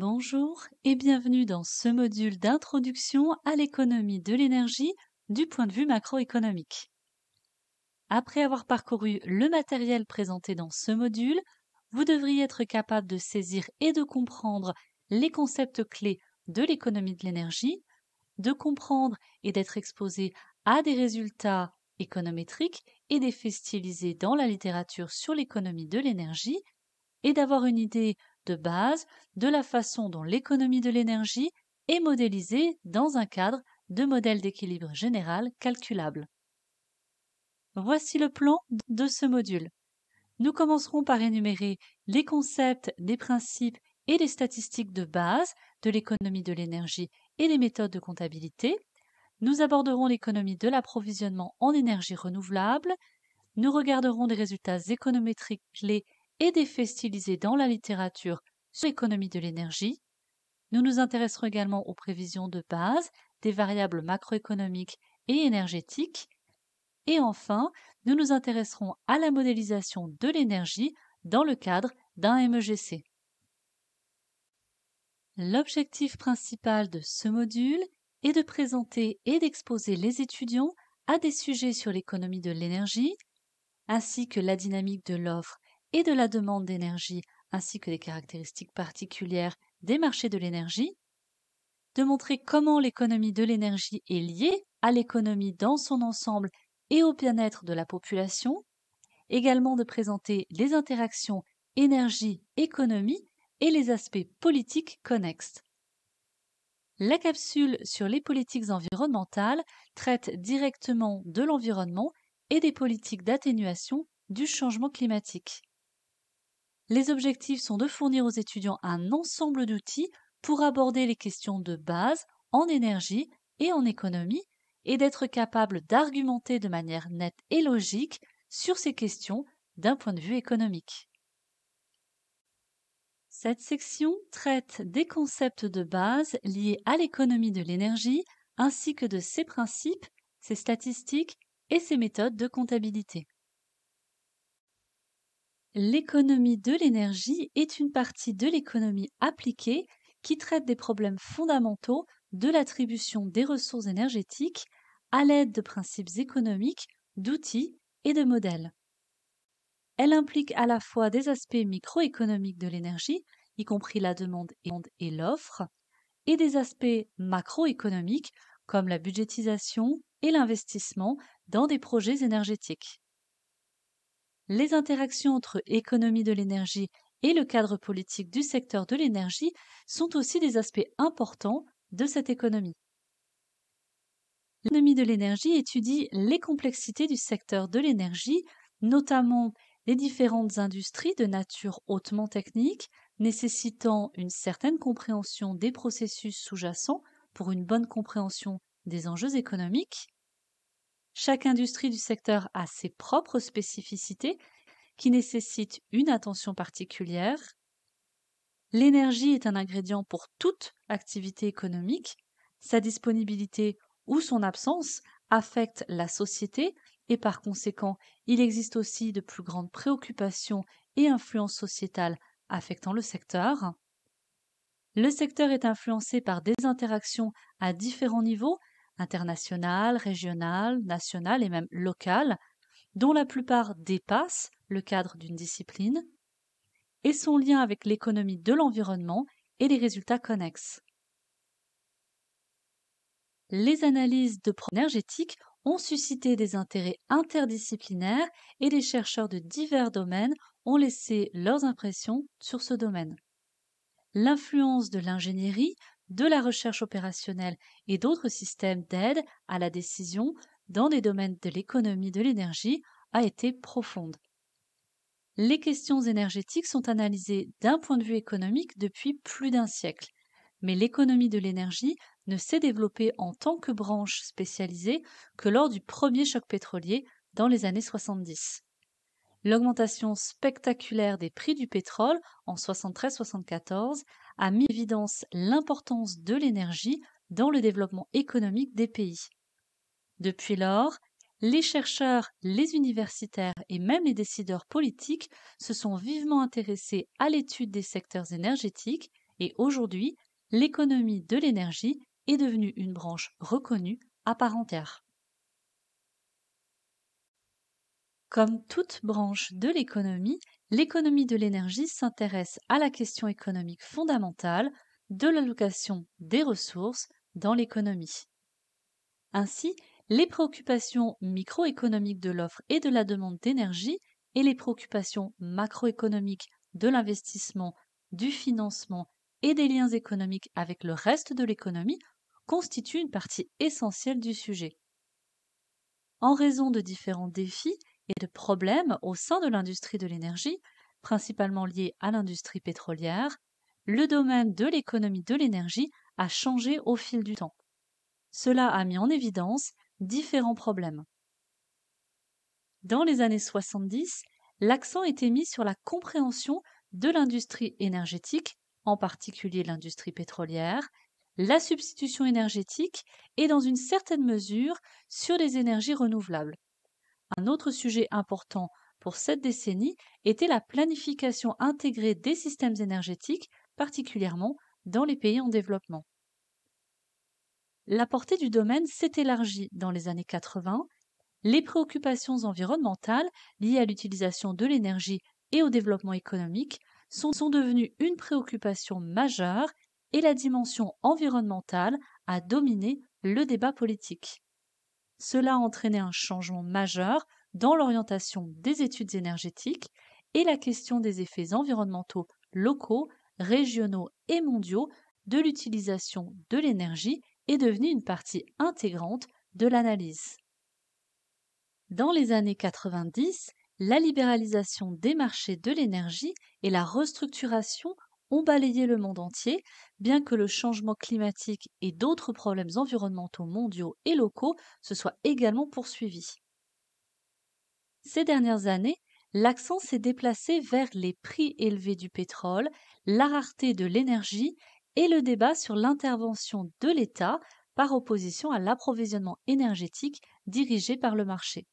Bonjour et bienvenue dans ce module d'introduction à l'économie de l'énergie du point de vue macroéconomique. Après avoir parcouru le matériel présenté dans ce module, vous devriez être capable de saisir et de comprendre les concepts clés de l'économie de l'énergie, de comprendre et d'être exposé à des résultats économétriques et des faits stylisés dans la littérature sur l'économie de l'énergie, et d'avoir une idée de base de la façon dont l'économie de l'énergie est modélisée dans un cadre de modèle d'équilibre général calculable. Voici le plan de ce module. Nous commencerons par énumérer les concepts, les principes et les statistiques de base de l'économie de l'énergie et les méthodes de comptabilité. Nous aborderons l'économie de l'approvisionnement en énergie renouvelable. Nous regarderons des résultats économétriques clés et des faits stylisés dans la littérature sur l'économie de l'énergie. Nous nous intéresserons également aux prévisions de base des variables macroéconomiques et énergétiques. Et enfin, nous nous intéresserons à la modélisation de l'énergie dans le cadre d'un MEGC. L'objectif principal de ce module est de présenter et d'exposer les étudiants à des sujets sur l'économie de l'énergie, ainsi que la dynamique de l'offre et de la demande d'énergie, ainsi que des caractéristiques particulières des marchés de l'énergie, de montrer comment l'économie de l'énergie est liée à l'économie dans son ensemble et au bien-être de la population, également de présenter les interactions énergie-économie et les aspects politiques connexes. La capsule sur les politiques environnementales traite directement de l'environnement et des politiques d'atténuation du changement climatique. Les objectifs sont de fournir aux étudiants un ensemble d'outils pour aborder les questions de base en énergie et en économie et d'être capable d'argumenter de manière nette et logique sur ces questions d'un point de vue économique. Cette section traite des concepts de base liés à l'économie de l'énergie ainsi que de ses principes, ses statistiques et ses méthodes de comptabilité. L'économie de l'énergie est une partie de l'économie appliquée qui traite des problèmes fondamentaux de l'attribution des ressources énergétiques à l'aide de principes économiques, d'outils et de modèles. Elle implique à la fois des aspects microéconomiques de l'énergie, y compris la demande et l'offre, et des aspects macroéconomiques comme la budgétisation et l'investissement dans des projets énergétiques les interactions entre économie de l'énergie et le cadre politique du secteur de l'énergie sont aussi des aspects importants de cette économie. L'économie de l'énergie étudie les complexités du secteur de l'énergie, notamment les différentes industries de nature hautement technique, nécessitant une certaine compréhension des processus sous-jacents pour une bonne compréhension des enjeux économiques, chaque industrie du secteur a ses propres spécificités qui nécessitent une attention particulière. L'énergie est un ingrédient pour toute activité économique. Sa disponibilité ou son absence affecte la société et par conséquent, il existe aussi de plus grandes préoccupations et influences sociétales affectant le secteur. Le secteur est influencé par des interactions à différents niveaux internationales, régionales, nationales et même locales, dont la plupart dépassent le cadre d'une discipline, et son lien avec l'économie de l'environnement et les résultats connexes. Les analyses de projets énergétiques ont suscité des intérêts interdisciplinaires et les chercheurs de divers domaines ont laissé leurs impressions sur ce domaine. L'influence de l'ingénierie de la recherche opérationnelle et d'autres systèmes d'aide à la décision dans des domaines de l'économie de l'énergie a été profonde. Les questions énergétiques sont analysées d'un point de vue économique depuis plus d'un siècle, mais l'économie de l'énergie ne s'est développée en tant que branche spécialisée que lors du premier choc pétrolier dans les années 70. L'augmentation spectaculaire des prix du pétrole en 73-74 a mis en évidence l'importance de l'énergie dans le développement économique des pays. Depuis lors, les chercheurs, les universitaires et même les décideurs politiques se sont vivement intéressés à l'étude des secteurs énergétiques et aujourd'hui, l'économie de l'énergie est devenue une branche reconnue à part entière. Comme toute branche de l'économie, l'économie de l'énergie s'intéresse à la question économique fondamentale de l'allocation des ressources dans l'économie. Ainsi, les préoccupations microéconomiques de l'offre et de la demande d'énergie et les préoccupations macroéconomiques de l'investissement, du financement et des liens économiques avec le reste de l'économie constituent une partie essentielle du sujet. En raison de différents défis et de problèmes au sein de l'industrie de l'énergie, principalement liés à l'industrie pétrolière, le domaine de l'économie de l'énergie a changé au fil du temps. Cela a mis en évidence différents problèmes. Dans les années 70, l'accent était mis sur la compréhension de l'industrie énergétique, en particulier l'industrie pétrolière, la substitution énergétique et dans une certaine mesure sur les énergies renouvelables. Un autre sujet important pour cette décennie était la planification intégrée des systèmes énergétiques, particulièrement dans les pays en développement. La portée du domaine s'est élargie dans les années 80. Les préoccupations environnementales liées à l'utilisation de l'énergie et au développement économique sont, devenues une préoccupation majeure et la dimension environnementale a dominé le débat politique. Cela a entraîné un changement majeur dans l'orientation des études énergétiques et la question des effets environnementaux locaux, régionaux et mondiaux de l'utilisation de l'énergie est devenue une partie intégrante de l'analyse. Dans les années 90, la libéralisation des marchés de l'énergie et la restructuration ont balayé le monde entier, bien que le changement climatique et d'autres problèmes environnementaux mondiaux et locaux se soient également poursuivis. Ces dernières années, l'accent s'est déplacé vers les prix élevés du pétrole, la rareté de l'énergie et le débat sur l'intervention de l'État par opposition à l'approvisionnement énergétique dirigé par le marché.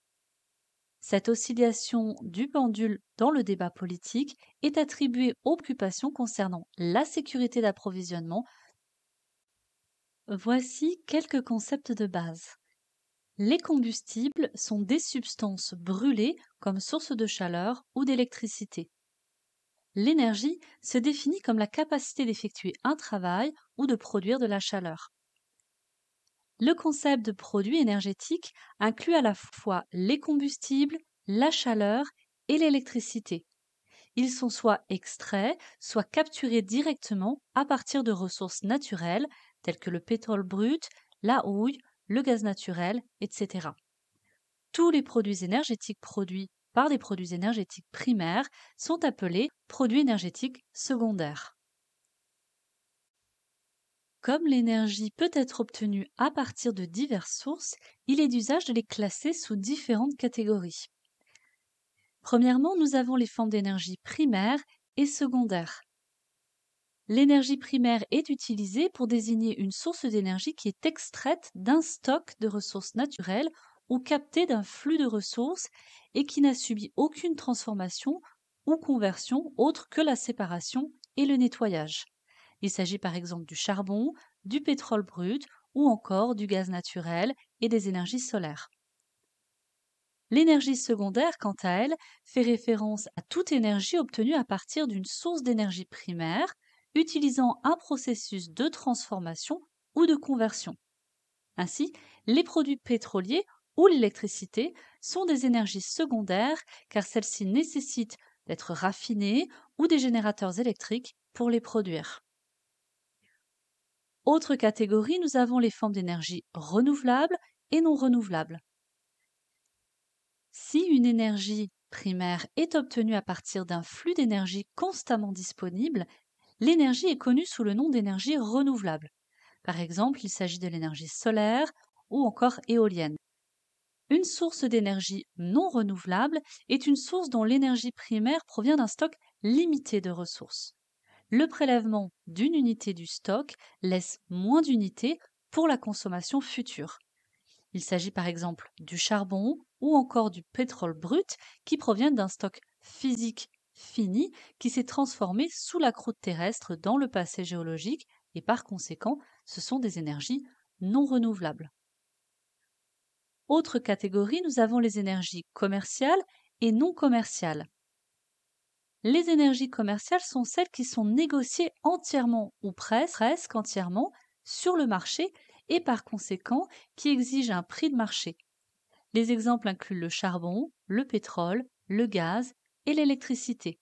Cette oscillation du pendule dans le débat politique est attribuée aux occupations concernant la sécurité d'approvisionnement. Voici quelques concepts de base. Les combustibles sont des substances brûlées comme source de chaleur ou d'électricité. L'énergie se définit comme la capacité d'effectuer un travail ou de produire de la chaleur. Le concept de produit énergétique inclut à la fois les combustibles, la chaleur et l'électricité. Ils sont soit extraits, soit capturés directement à partir de ressources naturelles telles que le pétrole brut, la houille, le gaz naturel, etc. Tous les produits énergétiques produits par des produits énergétiques primaires sont appelés produits énergétiques secondaires. Comme l'énergie peut être obtenue à partir de diverses sources, il est d'usage de les classer sous différentes catégories. Premièrement, nous avons les formes d'énergie primaire et secondaire. L'énergie primaire est utilisée pour désigner une source d'énergie qui est extraite d'un stock de ressources naturelles ou captée d'un flux de ressources et qui n'a subi aucune transformation ou conversion autre que la séparation et le nettoyage. Il s'agit par exemple du charbon, du pétrole brut ou encore du gaz naturel et des énergies solaires. L'énergie secondaire, quant à elle, fait référence à toute énergie obtenue à partir d'une source d'énergie primaire, utilisant un processus de transformation ou de conversion. Ainsi, les produits pétroliers ou l'électricité sont des énergies secondaires car celles-ci nécessitent d'être raffinées ou des générateurs électriques pour les produire. Autre catégorie, nous avons les formes d'énergie renouvelable et non renouvelable. Si une énergie primaire est obtenue à partir d'un flux d'énergie constamment disponible, l'énergie est connue sous le nom d'énergie renouvelable. Par exemple, il s'agit de l'énergie solaire ou encore éolienne. Une source d'énergie non renouvelable est une source dont l'énergie primaire provient d'un stock limité de ressources le prélèvement d'une unité du stock laisse moins d'unités pour la consommation future. Il s'agit par exemple du charbon ou encore du pétrole brut qui provient d'un stock physique fini qui s'est transformé sous la croûte terrestre dans le passé géologique et par conséquent ce sont des énergies non renouvelables. Autre catégorie, nous avons les énergies commerciales et non commerciales les énergies commerciales sont celles qui sont négociées entièrement ou presque entièrement sur le marché et par conséquent qui exigent un prix de marché. Les exemples incluent le charbon, le pétrole, le gaz et l'électricité.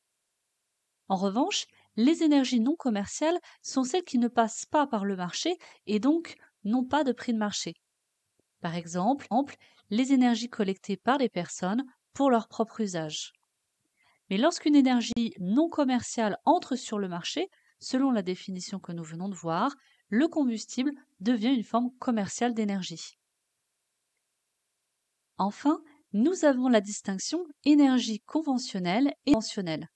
En revanche, les énergies non commerciales sont celles qui ne passent pas par le marché et donc n'ont pas de prix de marché. Par exemple, les énergies collectées par les personnes pour leur propre usage. Mais lorsqu'une énergie non commerciale entre sur le marché, selon la définition que nous venons de voir, le combustible devient une forme commerciale d'énergie. Enfin, nous avons la distinction énergie conventionnelle et conventionnelle.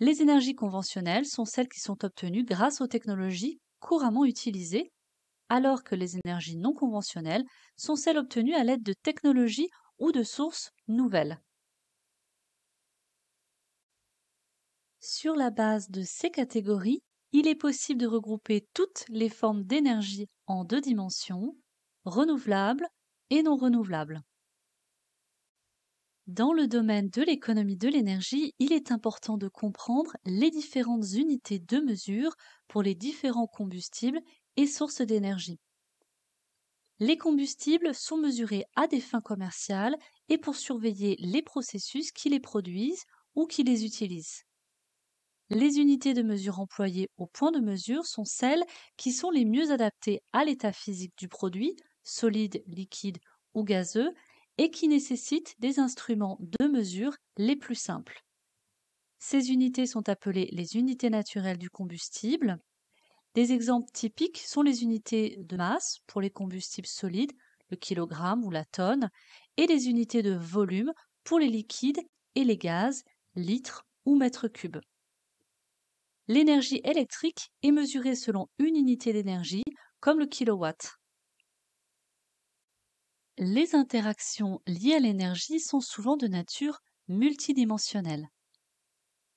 Les énergies conventionnelles sont celles qui sont obtenues grâce aux technologies couramment utilisées, alors que les énergies non conventionnelles sont celles obtenues à l'aide de technologies ou de sources nouvelles. Sur la base de ces catégories, il est possible de regrouper toutes les formes d'énergie en deux dimensions, renouvelables et non renouvelables. Dans le domaine de l'économie de l'énergie, il est important de comprendre les différentes unités de mesure pour les différents combustibles et sources d'énergie. Les combustibles sont mesurés à des fins commerciales et pour surveiller les processus qui les produisent ou qui les utilisent. Les unités de mesure employées au point de mesure sont celles qui sont les mieux adaptées à l'état physique du produit, solide, liquide ou gazeux, et qui nécessitent des instruments de mesure les plus simples. Ces unités sont appelées les unités naturelles du combustible. Des exemples typiques sont les unités de masse pour les combustibles solides, le kilogramme ou la tonne, et les unités de volume pour les liquides et les gaz, litres ou mètres cubes. L'énergie électrique est mesurée selon une unité d'énergie, comme le kilowatt. Les interactions liées à l'énergie sont souvent de nature multidimensionnelle.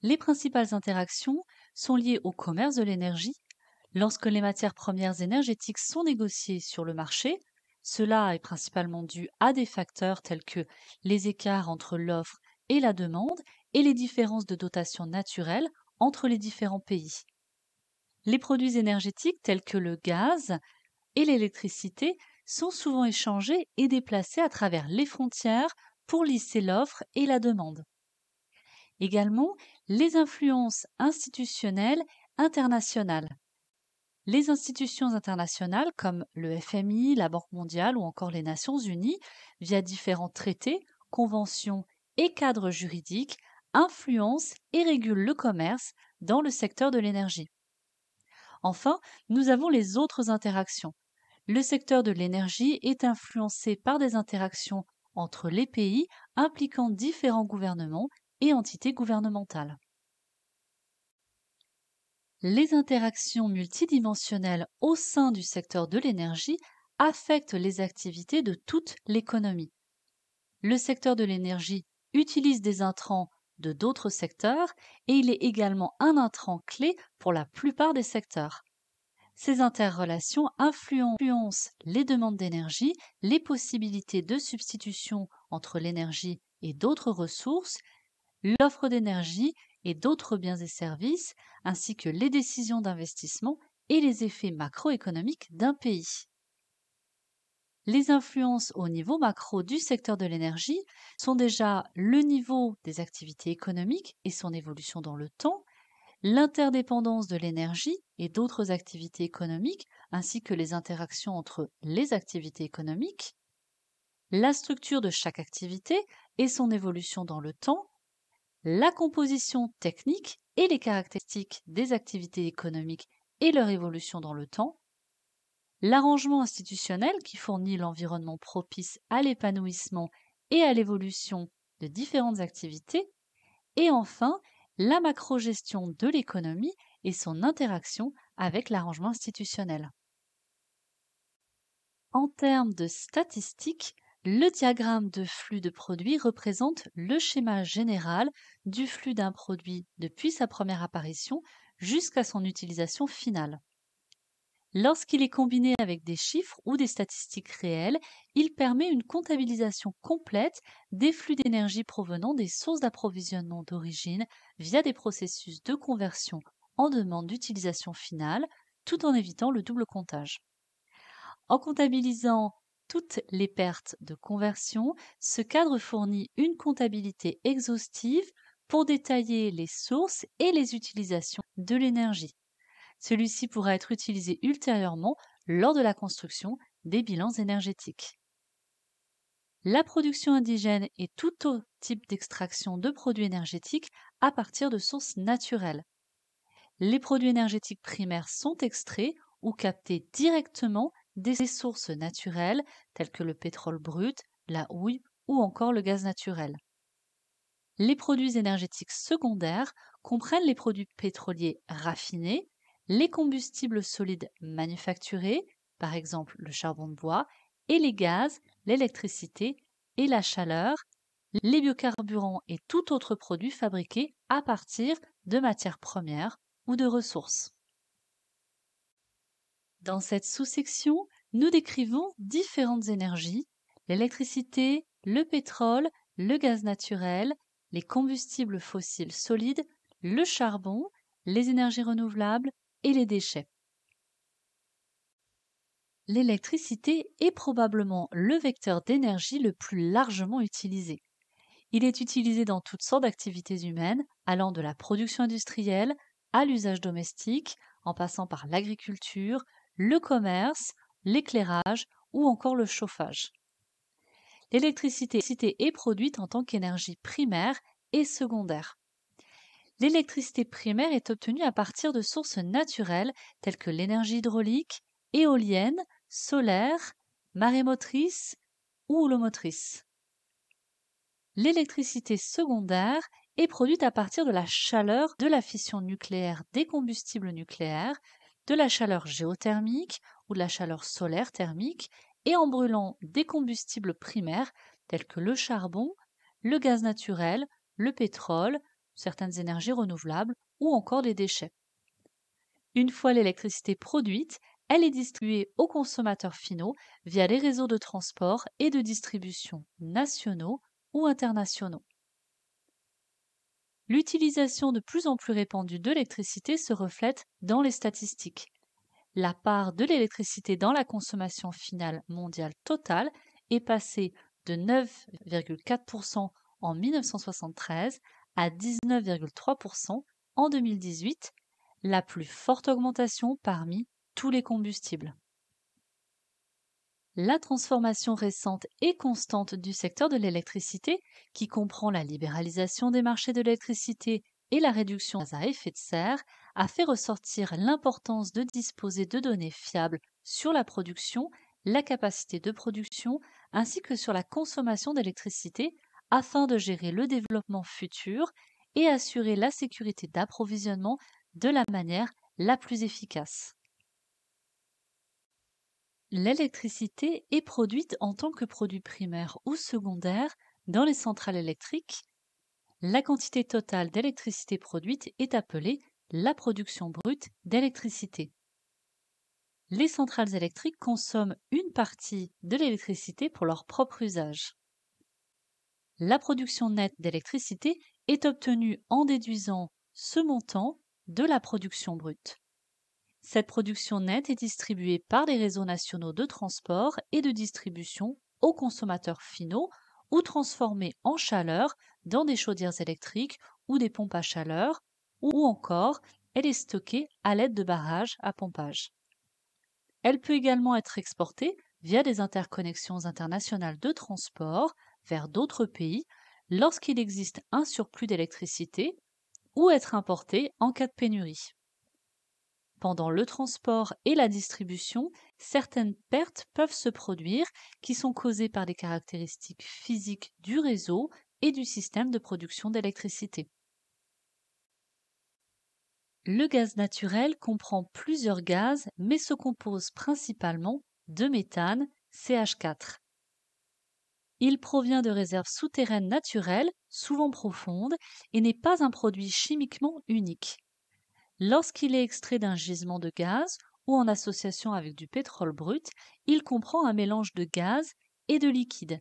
Les principales interactions sont liées au commerce de l'énergie. Lorsque les matières premières énergétiques sont négociées sur le marché, cela est principalement dû à des facteurs tels que les écarts entre l'offre et la demande et les différences de dotation naturelle entre les différents pays. Les produits énergétiques tels que le gaz et l'électricité sont souvent échangés et déplacés à travers les frontières pour lisser l'offre et la demande. Également, les influences institutionnelles internationales. Les institutions internationales comme le FMI, la Banque mondiale ou encore les Nations unies, via différents traités, conventions et cadres juridiques, influence et régule le commerce dans le secteur de l'énergie. Enfin, nous avons les autres interactions. Le secteur de l'énergie est influencé par des interactions entre les pays impliquant différents gouvernements et entités gouvernementales. Les interactions multidimensionnelles au sein du secteur de l'énergie affectent les activités de toute l'économie. Le secteur de l'énergie utilise des intrants de d'autres secteurs et il est également un intrant clé pour la plupart des secteurs. Ces interrelations influencent les demandes d'énergie, les possibilités de substitution entre l'énergie et d'autres ressources, l'offre d'énergie et d'autres biens et services, ainsi que les décisions d'investissement et les effets macroéconomiques d'un pays les influences au niveau macro du secteur de l'énergie sont déjà le niveau des activités économiques et son évolution dans le temps, l'interdépendance de l'énergie et d'autres activités économiques, ainsi que les interactions entre les activités économiques, la structure de chaque activité et son évolution dans le temps, la composition technique et les caractéristiques des activités économiques et leur évolution dans le temps, l'arrangement institutionnel qui fournit l'environnement propice à l'épanouissement et à l'évolution de différentes activités, et enfin la macrogestion de l'économie et son interaction avec l'arrangement institutionnel. En termes de statistiques, le diagramme de flux de produits représente le schéma général du flux d'un produit depuis sa première apparition jusqu'à son utilisation finale. Lorsqu'il est combiné avec des chiffres ou des statistiques réelles, il permet une comptabilisation complète des flux d'énergie provenant des sources d'approvisionnement d'origine via des processus de conversion en demande d'utilisation finale, tout en évitant le double comptage. En comptabilisant toutes les pertes de conversion, ce cadre fournit une comptabilité exhaustive pour détailler les sources et les utilisations de l'énergie. Celui-ci pourra être utilisé ultérieurement lors de la construction des bilans énergétiques. La production indigène est tout autre type d'extraction de produits énergétiques à partir de sources naturelles. Les produits énergétiques primaires sont extraits ou captés directement des sources naturelles telles que le pétrole brut, la houille ou encore le gaz naturel. Les produits énergétiques secondaires comprennent les produits pétroliers raffinés les combustibles solides manufacturés, par exemple le charbon de bois, et les gaz, l'électricité et la chaleur, les biocarburants et tout autre produit fabriqué à partir de matières premières ou de ressources. Dans cette sous-section, nous décrivons différentes énergies, l'électricité, le pétrole, le gaz naturel, les combustibles fossiles solides, le charbon, les énergies renouvelables, et les déchets. L'électricité est probablement le vecteur d'énergie le plus largement utilisé. Il est utilisé dans toutes sortes d'activités humaines, allant de la production industrielle à l'usage domestique, en passant par l'agriculture, le commerce, l'éclairage ou encore le chauffage. L'électricité est produite en tant qu'énergie primaire et secondaire l'électricité primaire est obtenue à partir de sources naturelles telles que l'énergie hydraulique, éolienne, solaire, marémotrice ou holomotrice. L'électricité secondaire est produite à partir de la chaleur de la fission nucléaire des combustibles nucléaires, de la chaleur géothermique ou de la chaleur solaire thermique et en brûlant des combustibles primaires tels que le charbon, le gaz naturel, le pétrole, certaines énergies renouvelables ou encore des déchets. Une fois l'électricité produite, elle est distribuée aux consommateurs finaux via les réseaux de transport et de distribution nationaux ou internationaux. L'utilisation de plus en plus répandue de l'électricité se reflète dans les statistiques. La part de l'électricité dans la consommation finale mondiale totale est passée de 9,4% en 1973 à 19,3% en 2018, la plus forte augmentation parmi tous les combustibles. La transformation récente et constante du secteur de l'électricité, qui comprend la libéralisation des marchés de l'électricité et la réduction à effet de serre, a fait ressortir l'importance de disposer de données fiables sur la production, la capacité de production, ainsi que sur la consommation d'électricité afin de gérer le développement futur et assurer la sécurité d'approvisionnement de la manière la plus efficace. L'électricité est produite en tant que produit primaire ou secondaire dans les centrales électriques. La quantité totale d'électricité produite est appelée la production brute d'électricité. Les centrales électriques consomment une partie de l'électricité pour leur propre usage la production nette d'électricité est obtenue en déduisant ce montant de la production brute. Cette production nette est distribuée par les réseaux nationaux de transport et de distribution aux consommateurs finaux ou transformée en chaleur dans des chaudières électriques ou des pompes à chaleur, ou encore elle est stockée à l'aide de barrages à pompage. Elle peut également être exportée via des interconnexions internationales de transport vers d'autres pays lorsqu'il existe un surplus d'électricité ou être importé en cas de pénurie. Pendant le transport et la distribution, certaines pertes peuvent se produire qui sont causées par les caractéristiques physiques du réseau et du système de production d'électricité. Le gaz naturel comprend plusieurs gaz mais se compose principalement de méthane, CH4, il provient de réserves souterraines naturelles, souvent profondes, et n'est pas un produit chimiquement unique. Lorsqu'il est extrait d'un gisement de gaz ou en association avec du pétrole brut, il comprend un mélange de gaz et de liquide.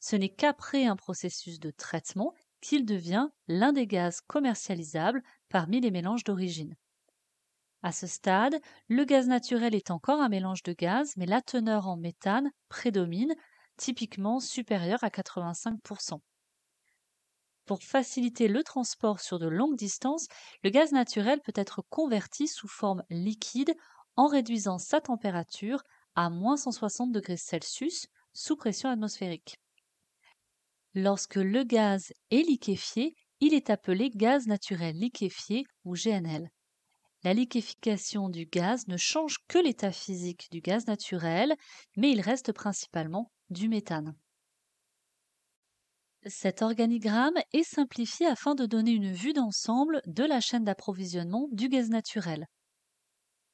Ce n'est qu'après un processus de traitement qu'il devient l'un des gaz commercialisables parmi les mélanges d'origine. À ce stade, le gaz naturel est encore un mélange de gaz, mais la teneur en méthane prédomine typiquement supérieur à 85%. Pour faciliter le transport sur de longues distances, le gaz naturel peut être converti sous forme liquide en réduisant sa température à moins 160 degrés sous pression atmosphérique. Lorsque le gaz est liquéfié, il est appelé gaz naturel liquéfié ou GNL. La liquéfication du gaz ne change que l'état physique du gaz naturel, mais il reste principalement du méthane. Cet organigramme est simplifié afin de donner une vue d'ensemble de la chaîne d'approvisionnement du gaz naturel.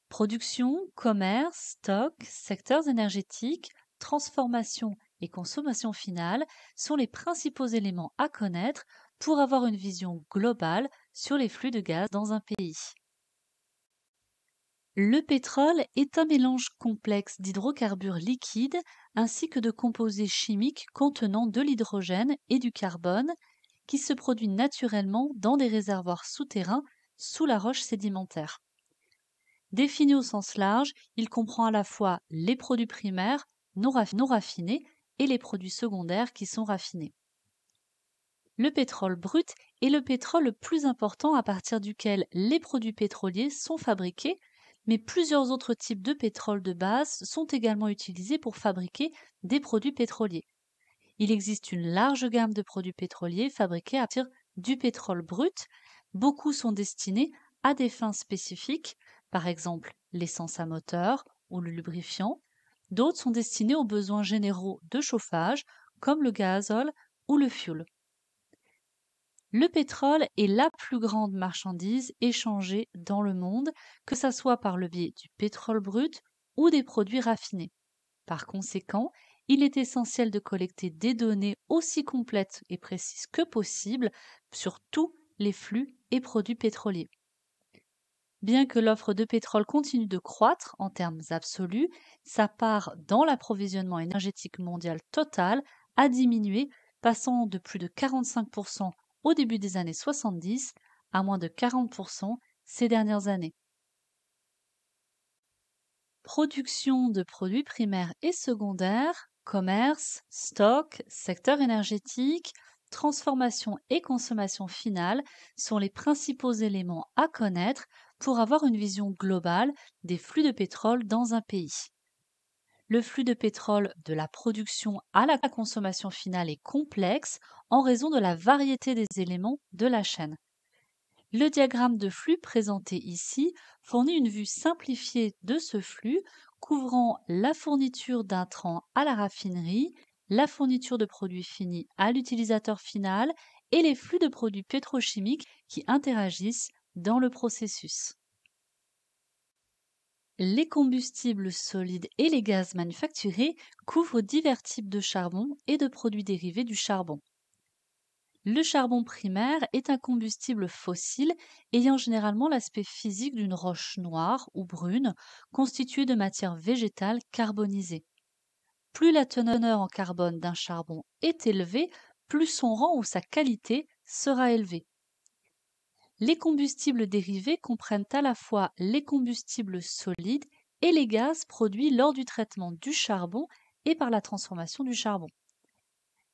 Production, commerce, stock, secteurs énergétiques, transformation et consommation finale sont les principaux éléments à connaître pour avoir une vision globale sur les flux de gaz dans un pays. Le pétrole est un mélange complexe d'hydrocarbures liquides ainsi que de composés chimiques contenant de l'hydrogène et du carbone qui se produit naturellement dans des réservoirs souterrains sous la roche sédimentaire. Défini au sens large, il comprend à la fois les produits primaires non raffinés et les produits secondaires qui sont raffinés. Le pétrole brut est le pétrole le plus important à partir duquel les produits pétroliers sont fabriqués mais plusieurs autres types de pétrole de base sont également utilisés pour fabriquer des produits pétroliers. Il existe une large gamme de produits pétroliers fabriqués à partir du pétrole brut. Beaucoup sont destinés à des fins spécifiques, par exemple l'essence à moteur ou le lubrifiant. D'autres sont destinés aux besoins généraux de chauffage, comme le gazole ou le fioul. Le pétrole est la plus grande marchandise échangée dans le monde, que ce soit par le biais du pétrole brut ou des produits raffinés. Par conséquent, il est essentiel de collecter des données aussi complètes et précises que possible sur tous les flux et produits pétroliers. Bien que l'offre de pétrole continue de croître en termes absolus, sa part dans l'approvisionnement énergétique mondial total a diminué, passant de plus de 45% au début des années 70 à moins de 40% ces dernières années. Production de produits primaires et secondaires, commerce, stock, secteur énergétique, transformation et consommation finale sont les principaux éléments à connaître pour avoir une vision globale des flux de pétrole dans un pays. Le flux de pétrole de la production à la consommation finale est complexe en raison de la variété des éléments de la chaîne. Le diagramme de flux présenté ici fournit une vue simplifiée de ce flux couvrant la fourniture d'un d'intrants à la raffinerie, la fourniture de produits finis à l'utilisateur final et les flux de produits pétrochimiques qui interagissent dans le processus les combustibles solides et les gaz manufacturés couvrent divers types de charbon et de produits dérivés du charbon. Le charbon primaire est un combustible fossile ayant généralement l'aspect physique d'une roche noire ou brune constituée de matière végétale carbonisée. Plus la teneur en carbone d'un charbon est élevée, plus son rang ou sa qualité sera élevée. Les combustibles dérivés comprennent à la fois les combustibles solides et les gaz produits lors du traitement du charbon et par la transformation du charbon.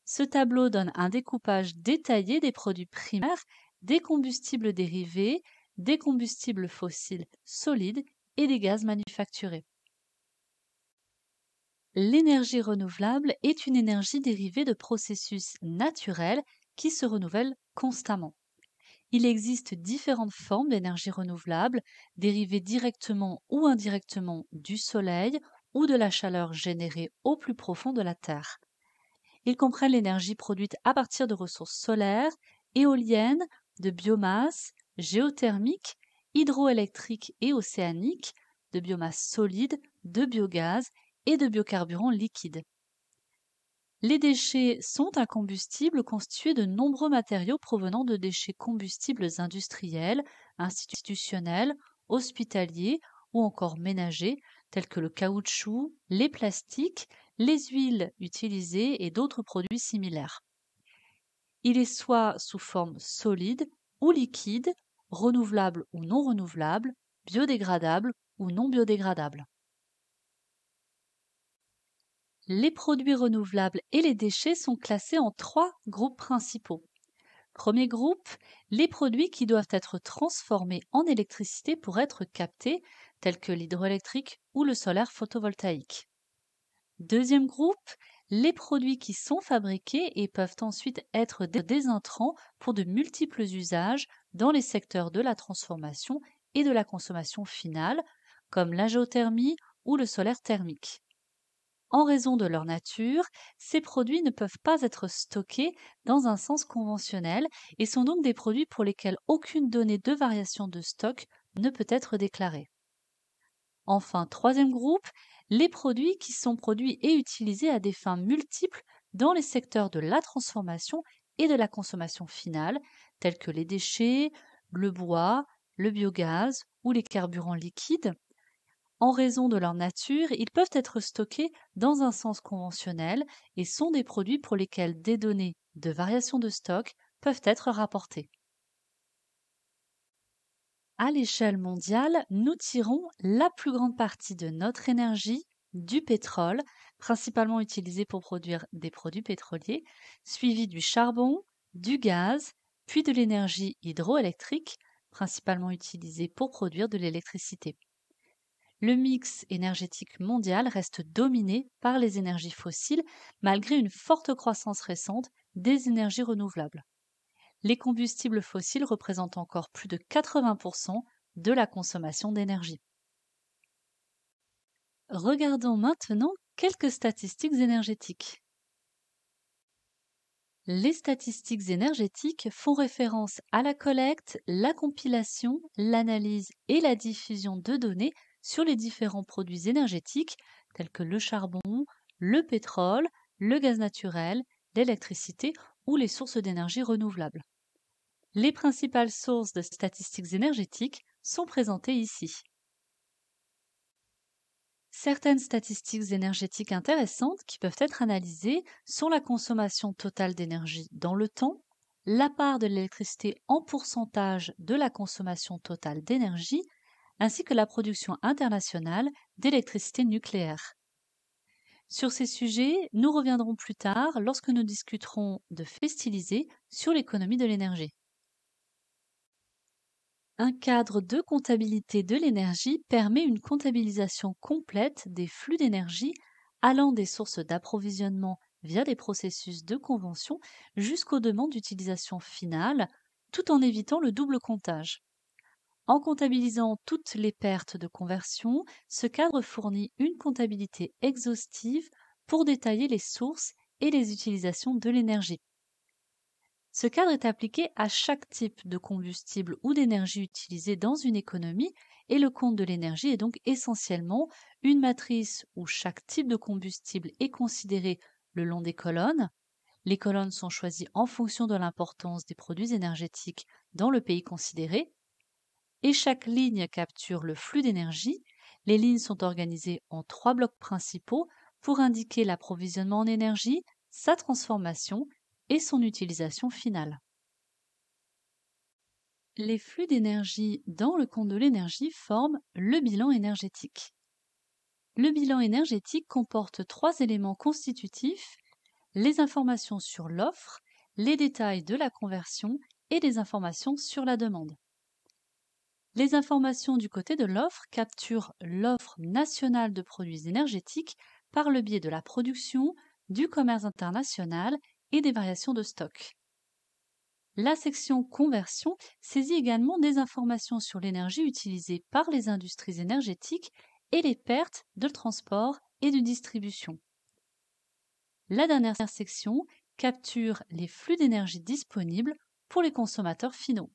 Ce tableau donne un découpage détaillé des produits primaires, des combustibles dérivés, des combustibles fossiles solides et des gaz manufacturés. L'énergie renouvelable est une énergie dérivée de processus naturels qui se renouvellent constamment. Il existe différentes formes d'énergie renouvelable, dérivées directement ou indirectement du Soleil ou de la chaleur générée au plus profond de la Terre. Ils comprennent l'énergie produite à partir de ressources solaires, éoliennes, de biomasse, géothermique, hydroélectrique et océanique, de biomasse solide, de biogaz et de biocarburants liquides. Les déchets sont un combustible constitué de nombreux matériaux provenant de déchets combustibles industriels, institutionnels, hospitaliers ou encore ménagers, tels que le caoutchouc, les plastiques, les huiles utilisées et d'autres produits similaires. Il est soit sous forme solide ou liquide, renouvelable ou non renouvelable, biodégradable ou non biodégradable les produits renouvelables et les déchets sont classés en trois groupes principaux. Premier groupe, les produits qui doivent être transformés en électricité pour être captés, tels que l'hydroélectrique ou le solaire photovoltaïque. Deuxième groupe, les produits qui sont fabriqués et peuvent ensuite être des intrants pour de multiples usages dans les secteurs de la transformation et de la consommation finale, comme la géothermie ou le solaire thermique en raison de leur nature, ces produits ne peuvent pas être stockés dans un sens conventionnel et sont donc des produits pour lesquels aucune donnée de variation de stock ne peut être déclarée. Enfin, troisième groupe, les produits qui sont produits et utilisés à des fins multiples dans les secteurs de la transformation et de la consommation finale, tels que les déchets, le bois, le biogaz ou les carburants liquides, en raison de leur nature, ils peuvent être stockés dans un sens conventionnel et sont des produits pour lesquels des données de variation de stock peuvent être rapportées. À l'échelle mondiale, nous tirons la plus grande partie de notre énergie du pétrole, principalement utilisé pour produire des produits pétroliers, suivi du charbon, du gaz, puis de l'énergie hydroélectrique, principalement utilisée pour produire de l'électricité le mix énergétique mondial reste dominé par les énergies fossiles malgré une forte croissance récente des énergies renouvelables. Les combustibles fossiles représentent encore plus de 80% de la consommation d'énergie. Regardons maintenant quelques statistiques énergétiques. Les statistiques énergétiques font référence à la collecte, la compilation, l'analyse et la diffusion de données sur les différents produits énergétiques tels que le charbon, le pétrole, le gaz naturel, l'électricité ou les sources d'énergie renouvelables. Les principales sources de statistiques énergétiques sont présentées ici. Certaines statistiques énergétiques intéressantes qui peuvent être analysées sont la consommation totale d'énergie dans le temps, la part de l'électricité en pourcentage de la consommation totale d'énergie ainsi que la production internationale d'électricité nucléaire. Sur ces sujets, nous reviendrons plus tard lorsque nous discuterons de Festiliser sur l'économie de l'énergie. Un cadre de comptabilité de l'énergie permet une comptabilisation complète des flux d'énergie allant des sources d'approvisionnement via des processus de convention jusqu'aux demandes d'utilisation finale, tout en évitant le double comptage. En comptabilisant toutes les pertes de conversion, ce cadre fournit une comptabilité exhaustive pour détailler les sources et les utilisations de l'énergie. Ce cadre est appliqué à chaque type de combustible ou d'énergie utilisée dans une économie et le compte de l'énergie est donc essentiellement une matrice où chaque type de combustible est considéré le long des colonnes. Les colonnes sont choisies en fonction de l'importance des produits énergétiques dans le pays considéré et chaque ligne capture le flux d'énergie. Les lignes sont organisées en trois blocs principaux pour indiquer l'approvisionnement en énergie, sa transformation et son utilisation finale. Les flux d'énergie dans le compte de l'énergie forment le bilan énergétique. Le bilan énergétique comporte trois éléments constitutifs, les informations sur l'offre, les détails de la conversion et les informations sur la demande. Les informations du côté de l'offre capturent l'offre nationale de produits énergétiques par le biais de la production, du commerce international et des variations de stock. La section conversion saisit également des informations sur l'énergie utilisée par les industries énergétiques et les pertes de transport et de distribution. La dernière section capture les flux d'énergie disponibles pour les consommateurs finaux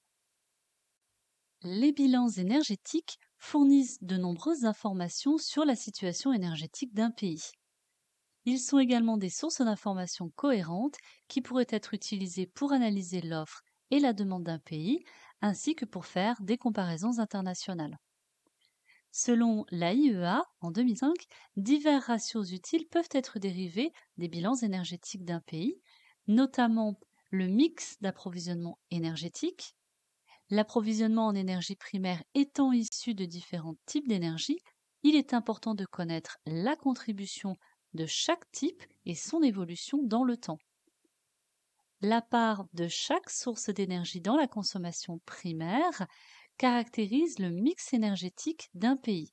les bilans énergétiques fournissent de nombreuses informations sur la situation énergétique d'un pays. Ils sont également des sources d'informations cohérentes qui pourraient être utilisées pour analyser l'offre et la demande d'un pays, ainsi que pour faire des comparaisons internationales. Selon l'AIEA, en 2005, divers ratios utiles peuvent être dérivés des bilans énergétiques d'un pays, notamment le mix d'approvisionnement énergétique, L'approvisionnement en énergie primaire étant issu de différents types d'énergie, il est important de connaître la contribution de chaque type et son évolution dans le temps. La part de chaque source d'énergie dans la consommation primaire caractérise le mix énergétique d'un pays.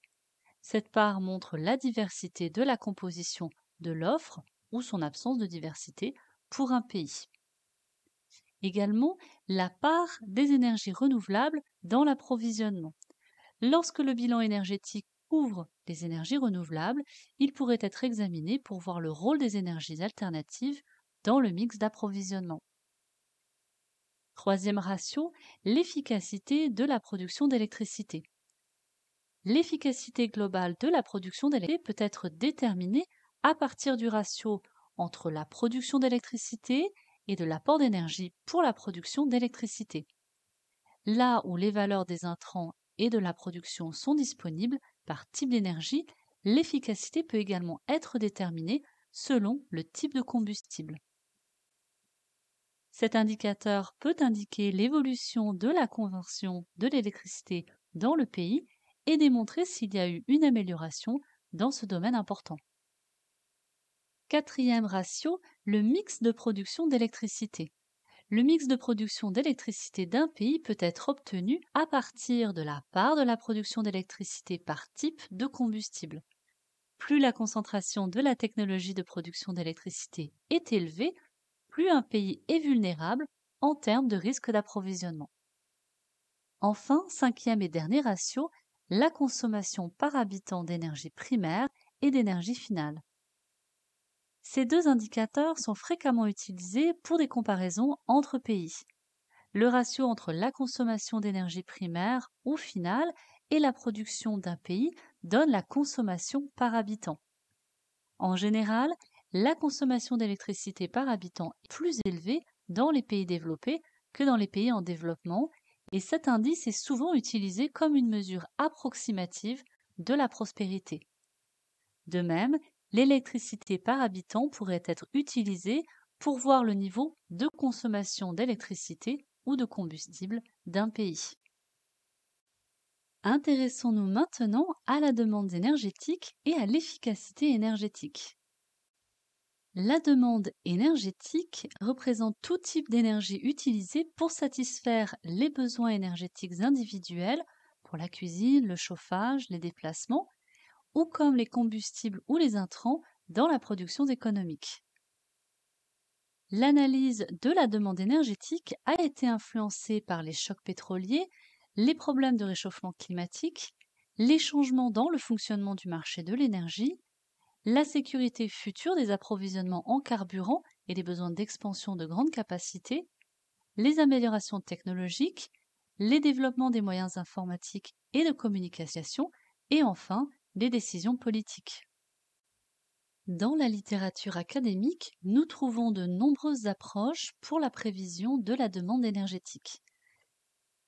Cette part montre la diversité de la composition de l'offre ou son absence de diversité pour un pays également la part des énergies renouvelables dans l'approvisionnement. Lorsque le bilan énergétique couvre les énergies renouvelables, il pourrait être examiné pour voir le rôle des énergies alternatives dans le mix d'approvisionnement. Troisième ratio, l'efficacité de la production d'électricité. L'efficacité globale de la production d'électricité peut être déterminée à partir du ratio entre la production d'électricité et de l'apport d'énergie pour la production d'électricité. Là où les valeurs des intrants et de la production sont disponibles par type d'énergie, l'efficacité peut également être déterminée selon le type de combustible. Cet indicateur peut indiquer l'évolution de la conversion de l'électricité dans le pays et démontrer s'il y a eu une amélioration dans ce domaine important. Quatrième ratio, le mix de production d'électricité. Le mix de production d'électricité d'un pays peut être obtenu à partir de la part de la production d'électricité par type de combustible. Plus la concentration de la technologie de production d'électricité est élevée, plus un pays est vulnérable en termes de risque d'approvisionnement. Enfin, cinquième et dernier ratio, la consommation par habitant d'énergie primaire et d'énergie finale. Ces deux indicateurs sont fréquemment utilisés pour des comparaisons entre pays. Le ratio entre la consommation d'énergie primaire ou finale et la production d'un pays donne la consommation par habitant. En général, la consommation d'électricité par habitant est plus élevée dans les pays développés que dans les pays en développement, et cet indice est souvent utilisé comme une mesure approximative de la prospérité. De même, l'électricité par habitant pourrait être utilisée pour voir le niveau de consommation d'électricité ou de combustible d'un pays. Intéressons-nous maintenant à la demande énergétique et à l'efficacité énergétique. La demande énergétique représente tout type d'énergie utilisée pour satisfaire les besoins énergétiques individuels pour la cuisine, le chauffage, les déplacements, ou comme les combustibles ou les intrants dans la production économique. L'analyse de la demande énergétique a été influencée par les chocs pétroliers, les problèmes de réchauffement climatique, les changements dans le fonctionnement du marché de l'énergie, la sécurité future des approvisionnements en carburant et les besoins d'expansion de grandes capacités, les améliorations technologiques, les développements des moyens informatiques et de communication, et enfin les décisions politiques. Dans la littérature académique, nous trouvons de nombreuses approches pour la prévision de la demande énergétique.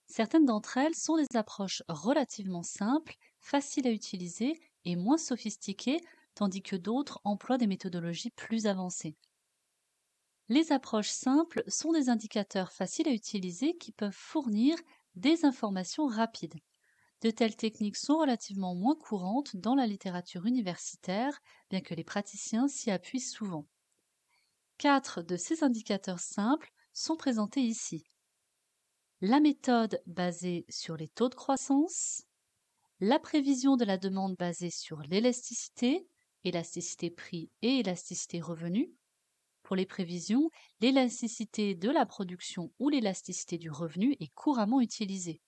Certaines d'entre elles sont des approches relativement simples, faciles à utiliser et moins sophistiquées, tandis que d'autres emploient des méthodologies plus avancées. Les approches simples sont des indicateurs faciles à utiliser qui peuvent fournir des informations rapides. De telles techniques sont relativement moins courantes dans la littérature universitaire, bien que les praticiens s'y appuient souvent. Quatre de ces indicateurs simples sont présentés ici. La méthode basée sur les taux de croissance, la prévision de la demande basée sur l'élasticité, élasticité prix et élasticité revenu. Pour les prévisions, l'élasticité de la production ou l'élasticité du revenu est couramment utilisée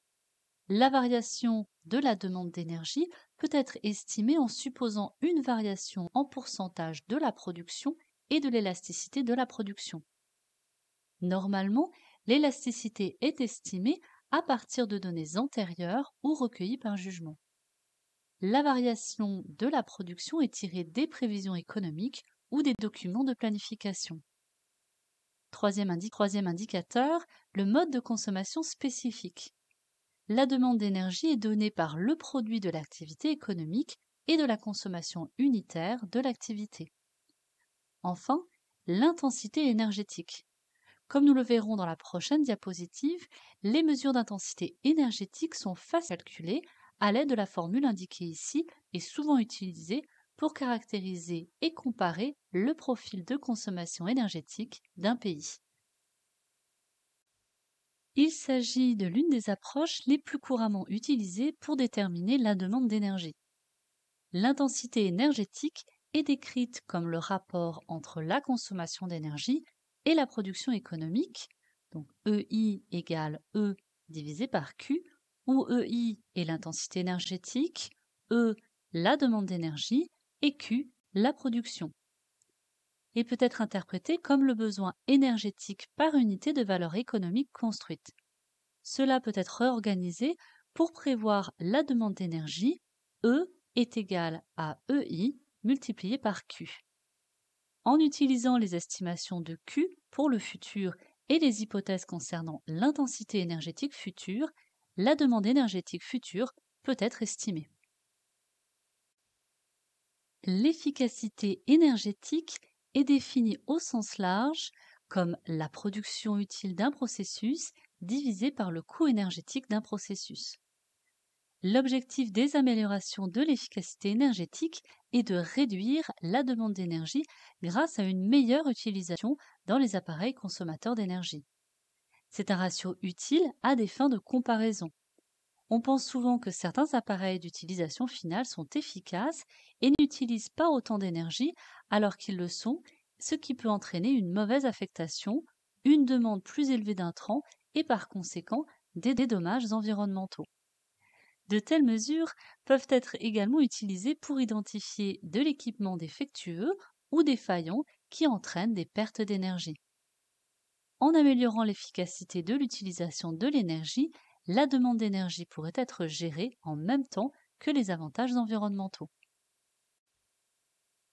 la variation de la demande d'énergie peut être estimée en supposant une variation en pourcentage de la production et de l'élasticité de la production. Normalement, l'élasticité est estimée à partir de données antérieures ou recueillies par jugement. La variation de la production est tirée des prévisions économiques ou des documents de planification. Troisième, indicateur, le mode de consommation spécifique la demande d'énergie est donnée par le produit de l'activité économique et de la consommation unitaire de l'activité. Enfin, l'intensité énergétique. Comme nous le verrons dans la prochaine diapositive, les mesures d'intensité énergétique sont facilement calculées à l'aide de la formule indiquée ici et souvent utilisée pour caractériser et comparer le profil de consommation énergétique d'un pays. Il s'agit de l'une des approches les plus couramment utilisées pour déterminer la demande d'énergie. L'intensité énergétique est décrite comme le rapport entre la consommation d'énergie et la production économique, donc EI égale E divisé par Q, où EI est l'intensité énergétique, E la demande d'énergie et Q la production et peut être interprété comme le besoin énergétique par unité de valeur économique construite. Cela peut être réorganisé pour prévoir la demande d'énergie E est égale à EI multiplié par Q. En utilisant les estimations de Q pour le futur et les hypothèses concernant l'intensité énergétique future, la demande énergétique future peut être estimée. L'efficacité énergétique est définie au sens large comme la production utile d'un processus divisé par le coût énergétique d'un processus. L'objectif des améliorations de l'efficacité énergétique est de réduire la demande d'énergie grâce à une meilleure utilisation dans les appareils consommateurs d'énergie. C'est un ratio utile à des fins de comparaison. On pense souvent que certains appareils d'utilisation finale sont efficaces et n'utilisent pas autant d'énergie alors qu'ils le sont, ce qui peut entraîner une mauvaise affectation, une demande plus élevée d'intrants et par conséquent des dédommages environnementaux. De telles mesures peuvent être également utilisées pour identifier de l'équipement défectueux ou défaillant qui entraîne des pertes d'énergie. En améliorant l'efficacité de l'utilisation de l'énergie, la demande d'énergie pourrait être gérée en même temps que les avantages environnementaux.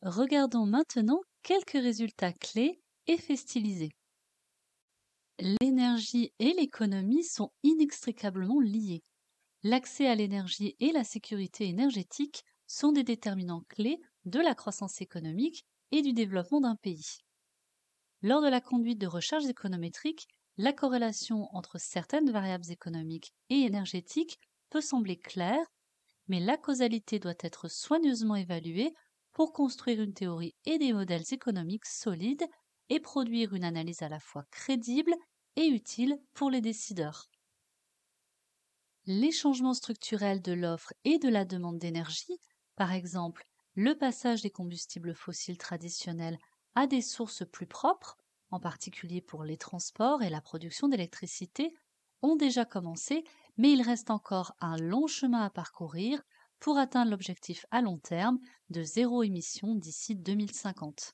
Regardons maintenant quelques résultats clés et festilisés. L'énergie et l'économie sont inextricablement liées. L'accès à l'énergie et la sécurité énergétique sont des déterminants clés de la croissance économique et du développement d'un pays. Lors de la conduite de recherches économétriques, la corrélation entre certaines variables économiques et énergétiques peut sembler claire, mais la causalité doit être soigneusement évaluée pour construire une théorie et des modèles économiques solides et produire une analyse à la fois crédible et utile pour les décideurs. Les changements structurels de l'offre et de la demande d'énergie, par exemple le passage des combustibles fossiles traditionnels à des sources plus propres, en particulier pour les transports et la production d'électricité, ont déjà commencé, mais il reste encore un long chemin à parcourir pour atteindre l'objectif à long terme de zéro émission d'ici 2050.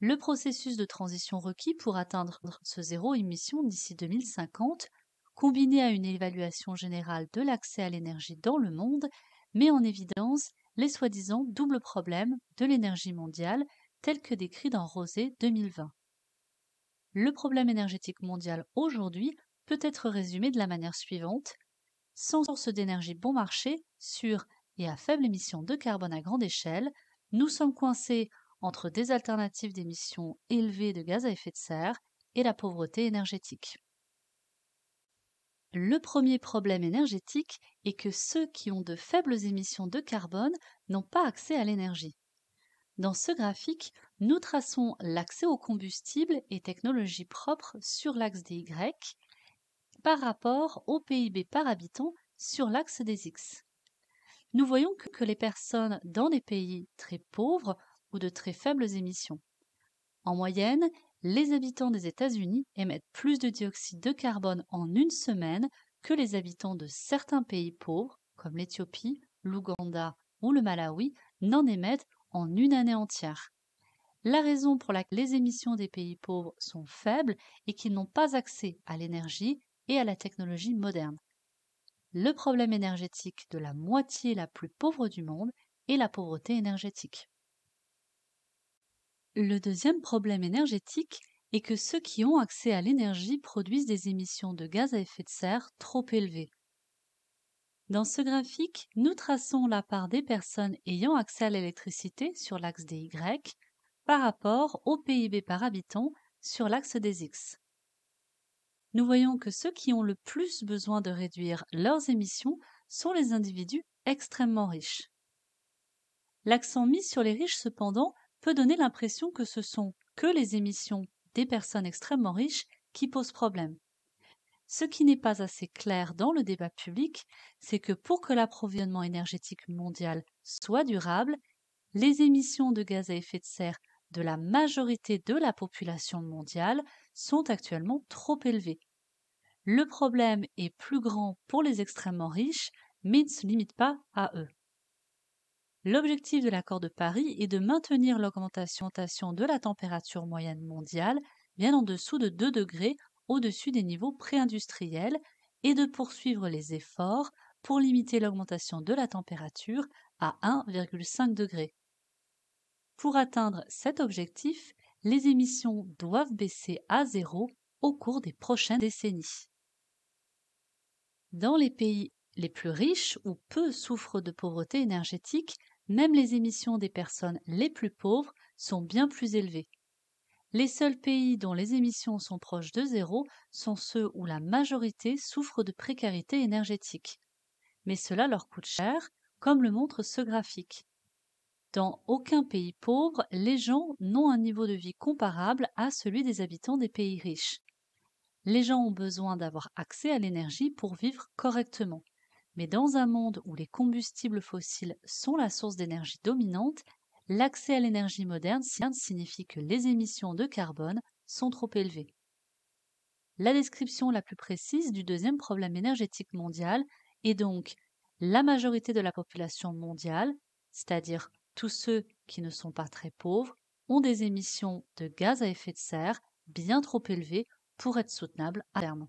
Le processus de transition requis pour atteindre ce zéro émission d'ici 2050, combiné à une évaluation générale de l'accès à l'énergie dans le monde, met en évidence les soi-disant doubles problèmes de l'énergie mondiale tel que décrit dans Rosé 2020. Le problème énergétique mondial aujourd'hui peut être résumé de la manière suivante. Sans source d'énergie bon marché, sûre et à faible émission de carbone à grande échelle, nous sommes coincés entre des alternatives d'émissions élevées de gaz à effet de serre et la pauvreté énergétique. Le premier problème énergétique est que ceux qui ont de faibles émissions de carbone n'ont pas accès à l'énergie. Dans ce graphique, nous traçons l'accès aux combustibles et technologies propres sur l'axe des Y par rapport au PIB par habitant sur l'axe des X. Nous voyons que les personnes dans des pays très pauvres ou de très faibles émissions. En moyenne, les habitants des États-Unis émettent plus de dioxyde de carbone en une semaine que les habitants de certains pays pauvres, comme l'Éthiopie, l'Ouganda ou le Malawi, n'en émettent en une année entière. La raison pour laquelle les émissions des pays pauvres sont faibles est qu'ils n'ont pas accès à l'énergie et à la technologie moderne. Le problème énergétique de la moitié la plus pauvre du monde est la pauvreté énergétique. Le deuxième problème énergétique est que ceux qui ont accès à l'énergie produisent des émissions de gaz à effet de serre trop élevées. Dans ce graphique, nous traçons la part des personnes ayant accès à l'électricité sur l'axe des Y par rapport au PIB par habitant sur l'axe des X. Nous voyons que ceux qui ont le plus besoin de réduire leurs émissions sont les individus extrêmement riches. L'accent mis sur les riches, cependant, peut donner l'impression que ce sont que les émissions des personnes extrêmement riches qui posent problème. Ce qui n'est pas assez clair dans le débat public, c'est que pour que l'approvisionnement énergétique mondial soit durable, les émissions de gaz à effet de serre de la majorité de la population mondiale sont actuellement trop élevées. Le problème est plus grand pour les extrêmement riches, mais ne se limite pas à eux. L'objectif de l'accord de Paris est de maintenir l'augmentation de la température moyenne mondiale bien en dessous de 2 degrés au-dessus des niveaux pré-industriels et de poursuivre les efforts pour limiter l'augmentation de la température à 1,5 degré. Pour atteindre cet objectif, les émissions doivent baisser à zéro au cours des prochaines décennies. Dans les pays les plus riches où peu souffrent de pauvreté énergétique, même les émissions des personnes les plus pauvres sont bien plus élevées. Les seuls pays dont les émissions sont proches de zéro sont ceux où la majorité souffre de précarité énergétique. Mais cela leur coûte cher, comme le montre ce graphique. Dans aucun pays pauvre, les gens n'ont un niveau de vie comparable à celui des habitants des pays riches. Les gens ont besoin d'avoir accès à l'énergie pour vivre correctement. Mais dans un monde où les combustibles fossiles sont la source d'énergie dominante, l'accès à l'énergie moderne signifie que les émissions de carbone sont trop élevées. La description la plus précise du deuxième problème énergétique mondial est donc la majorité de la population mondiale, c'est-à-dire tous ceux qui ne sont pas très pauvres, ont des émissions de gaz à effet de serre bien trop élevées pour être soutenables à terme.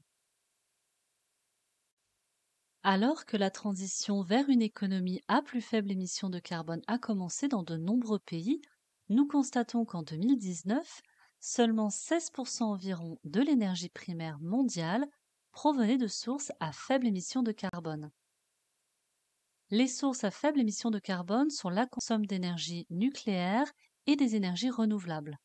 Alors que la transition vers une économie à plus faible émission de carbone a commencé dans de nombreux pays, nous constatons qu'en 2019, seulement 16% environ de l'énergie primaire mondiale provenait de sources à faible émission de carbone. Les sources à faible émission de carbone sont la consomme d'énergie nucléaire et des énergies renouvelables,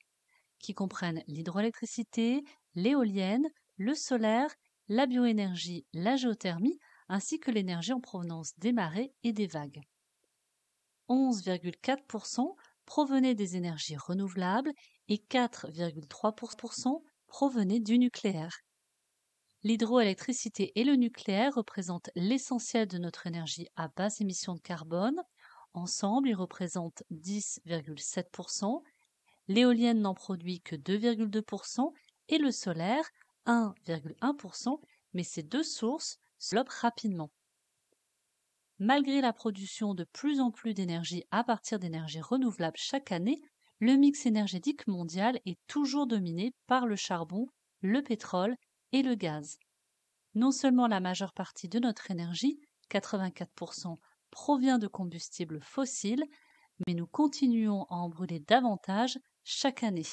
qui comprennent l'hydroélectricité, l'éolienne, le solaire, la bioénergie, la géothermie, ainsi que l'énergie en provenance des marées et des vagues. 11,4% provenaient des énergies renouvelables et 4,3% provenaient du nucléaire. L'hydroélectricité et le nucléaire représentent l'essentiel de notre énergie à basse émission de carbone. Ensemble, ils représentent 10,7%. L'éolienne n'en produit que 2,2% et le solaire 1,1%, mais ces deux sources slope rapidement. Malgré la production de plus en plus d'énergie à partir d'énergies renouvelables chaque année, le mix énergétique mondial est toujours dominé par le charbon, le pétrole et le gaz. Non seulement la majeure partie de notre énergie, 84%, provient de combustibles fossiles, mais nous continuons à en brûler davantage chaque année.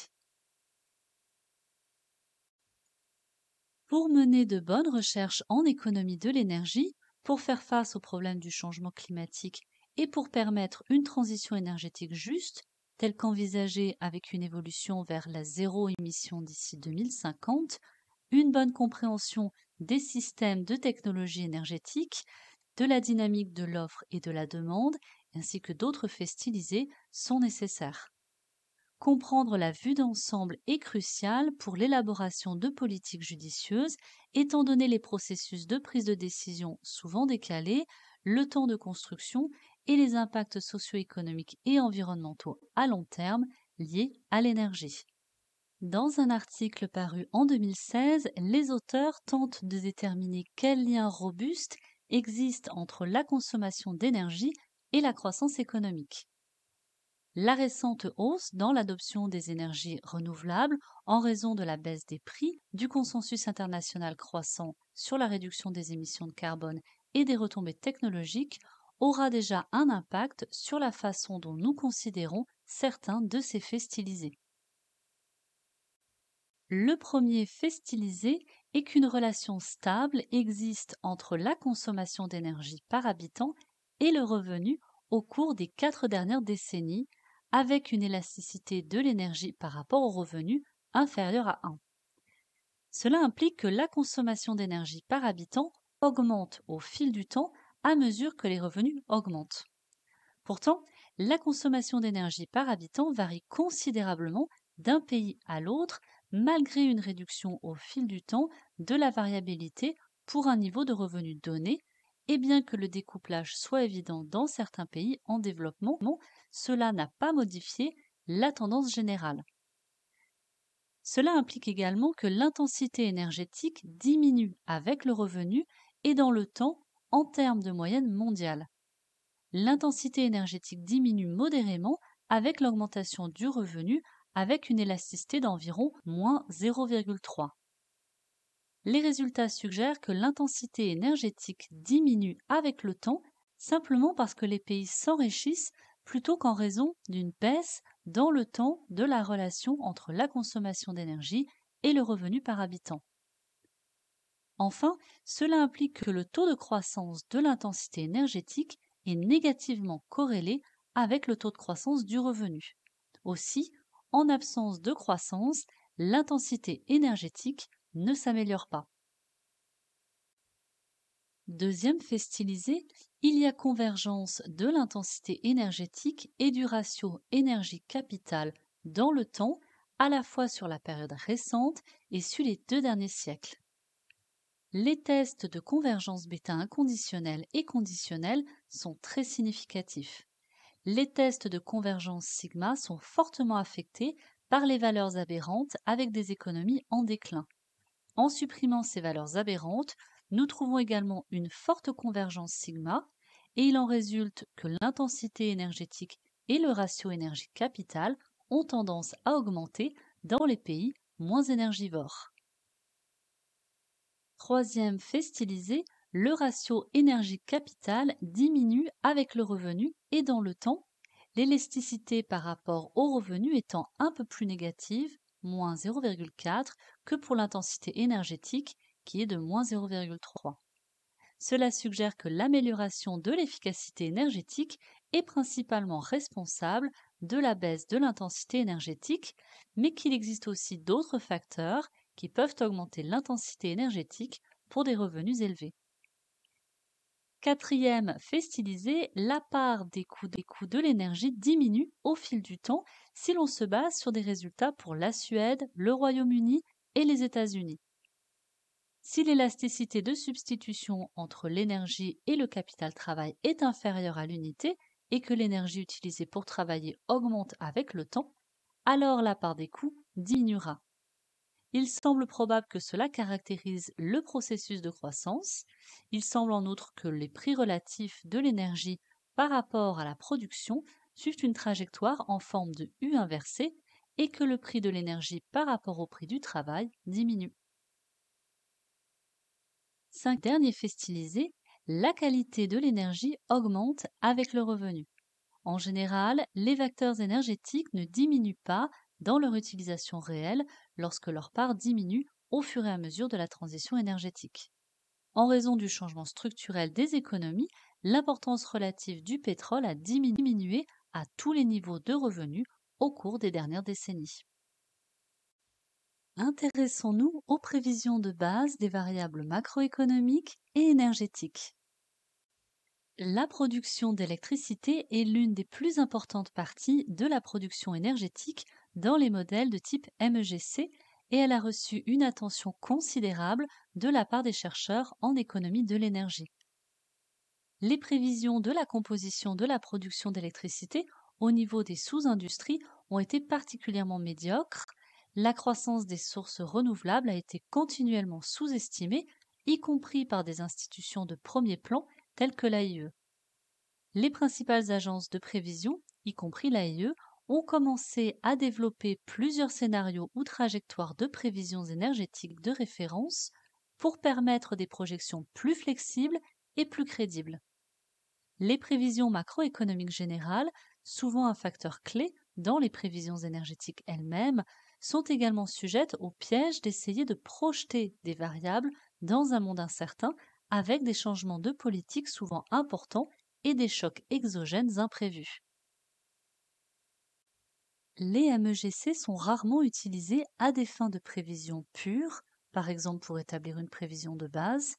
pour mener de bonnes recherches en économie de l'énergie, pour faire face aux problèmes du changement climatique et pour permettre une transition énergétique juste, telle qu'envisagée avec une évolution vers la zéro émission d'ici 2050, une bonne compréhension des systèmes de technologie énergétique, de la dynamique de l'offre et de la demande, ainsi que d'autres faits stylisés sont nécessaires. Comprendre la vue d'ensemble est crucial pour l'élaboration de politiques judicieuses, étant donné les processus de prise de décision souvent décalés, le temps de construction et les impacts socio-économiques et environnementaux à long terme liés à l'énergie. Dans un article paru en 2016, les auteurs tentent de déterminer quel lien robuste existe entre la consommation d'énergie et la croissance économique la récente hausse dans l'adoption des énergies renouvelables en raison de la baisse des prix, du consensus international croissant sur la réduction des émissions de carbone et des retombées technologiques aura déjà un impact sur la façon dont nous considérons certains de ces faits stylisés. Le premier fait stylisé est qu'une relation stable existe entre la consommation d'énergie par habitant et le revenu au cours des quatre dernières décennies, avec une élasticité de l'énergie par rapport au revenu inférieure à 1. Cela implique que la consommation d'énergie par habitant augmente au fil du temps à mesure que les revenus augmentent. Pourtant, la consommation d'énergie par habitant varie considérablement d'un pays à l'autre malgré une réduction au fil du temps de la variabilité pour un niveau de revenu donné, et bien que le découplage soit évident dans certains pays en développement, cela n'a pas modifié la tendance générale. Cela implique également que l'intensité énergétique diminue avec le revenu et dans le temps en termes de moyenne mondiale. L'intensité énergétique diminue modérément avec l'augmentation du revenu avec une élasticité d'environ moins 0,3. Les résultats suggèrent que l'intensité énergétique diminue avec le temps simplement parce que les pays s'enrichissent plutôt qu'en raison d'une baisse dans le temps de la relation entre la consommation d'énergie et le revenu par habitant. Enfin, cela implique que le taux de croissance de l'intensité énergétique est négativement corrélé avec le taux de croissance du revenu. Aussi, en absence de croissance, l'intensité énergétique ne s'améliore pas. Deuxième festilisé, il y a convergence de l'intensité énergétique et du ratio énergie-capital dans le temps, à la fois sur la période récente et sur les deux derniers siècles. Les tests de convergence bêta inconditionnelle et conditionnelle sont très significatifs. Les tests de convergence sigma sont fortement affectés par les valeurs aberrantes avec des économies en déclin. En supprimant ces valeurs aberrantes, nous trouvons également une forte convergence sigma et il en résulte que l'intensité énergétique et le ratio énergie capital ont tendance à augmenter dans les pays moins énergivores. Troisième fait stylisé, le ratio énergie capital diminue avec le revenu et dans le temps, l'élasticité par rapport au revenu étant un peu plus négative, moins 0,4, que pour l'intensité énergétique qui est de moins 0,3. Cela suggère que l'amélioration de l'efficacité énergétique est principalement responsable de la baisse de l'intensité énergétique, mais qu'il existe aussi d'autres facteurs qui peuvent augmenter l'intensité énergétique pour des revenus élevés. Quatrième fait la part des coûts des coûts de l'énergie diminue au fil du temps si l'on se base sur des résultats pour la Suède, le Royaume-Uni et les États-Unis. Si l'élasticité de substitution entre l'énergie et le capital travail est inférieure à l'unité et que l'énergie utilisée pour travailler augmente avec le temps, alors la part des coûts diminuera. Il semble probable que cela caractérise le processus de croissance. Il semble en outre que les prix relatifs de l'énergie par rapport à la production suivent une trajectoire en forme de U inversée et que le prix de l'énergie par rapport au prix du travail diminue. Cinq derniers festilisés, la qualité de l'énergie augmente avec le revenu. En général, les vecteurs énergétiques ne diminuent pas dans leur utilisation réelle lorsque leur part diminue au fur et à mesure de la transition énergétique. En raison du changement structurel des économies, l'importance relative du pétrole a diminué à tous les niveaux de revenus au cours des dernières décennies intéressons-nous aux prévisions de base des variables macroéconomiques et énergétiques. La production d'électricité est l'une des plus importantes parties de la production énergétique dans les modèles de type MEGC et elle a reçu une attention considérable de la part des chercheurs en économie de l'énergie. Les prévisions de la composition de la production d'électricité au niveau des sous-industries ont été particulièrement médiocres la croissance des sources renouvelables a été continuellement sous-estimée, y compris par des institutions de premier plan telles que l'AIE. Les principales agences de prévision, y compris l'AIE, ont commencé à développer plusieurs scénarios ou trajectoires de prévisions énergétiques de référence pour permettre des projections plus flexibles et plus crédibles. Les prévisions macroéconomiques générales, souvent un facteur clé dans les prévisions énergétiques elles-mêmes, sont également sujettes au piège d'essayer de projeter des variables dans un monde incertain avec des changements de politique souvent importants et des chocs exogènes imprévus. Les MEGC sont rarement utilisés à des fins de prévision pure, par exemple pour établir une prévision de base,